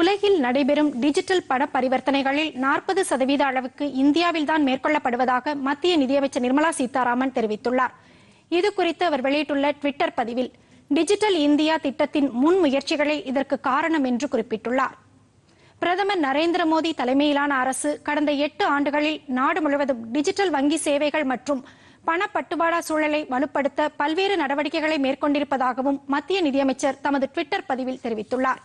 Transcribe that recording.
உலகில் நடைபெறும் டிஜிட்டல் பண பரிவர்த்தனைகளில் நாற்பது சதவீத அளவுக்கு இந்தியாவில்தான் மேற்கொள்ளப்படுவதாக மத்திய நிதியமைச்சர் நிர்மலா சீதாராமன் தெரிவித்துள்ளார் இதுகுறித்து அவர் வெளியிட்டுள்ள டுவிட்டர் பதிவில் டிஜிட்டல் இந்தியா திட்டத்தின் முன் முயற்சிகளே இதற்கு காரணம் என்று குறிப்பிட்டுள்ளார் பிரதமர் நரேந்திர மோடி தலைமையிலான அரசு கடந்த எட்டு ஆண்டுகளில் நாடு முழுவதும் டிஜிட்டல் வங்கி சேவைகள் மற்றும் பணப்பட்டுவாடா சூழலை வலுப்படுத்த பல்வேறு நடவடிக்கைகளை மேற்கொண்டிருப்பதாகவும் மத்திய நிதியமைச்சர் தமது டுவிட்டர் பதிவில் தெரிவித்துள்ளாா்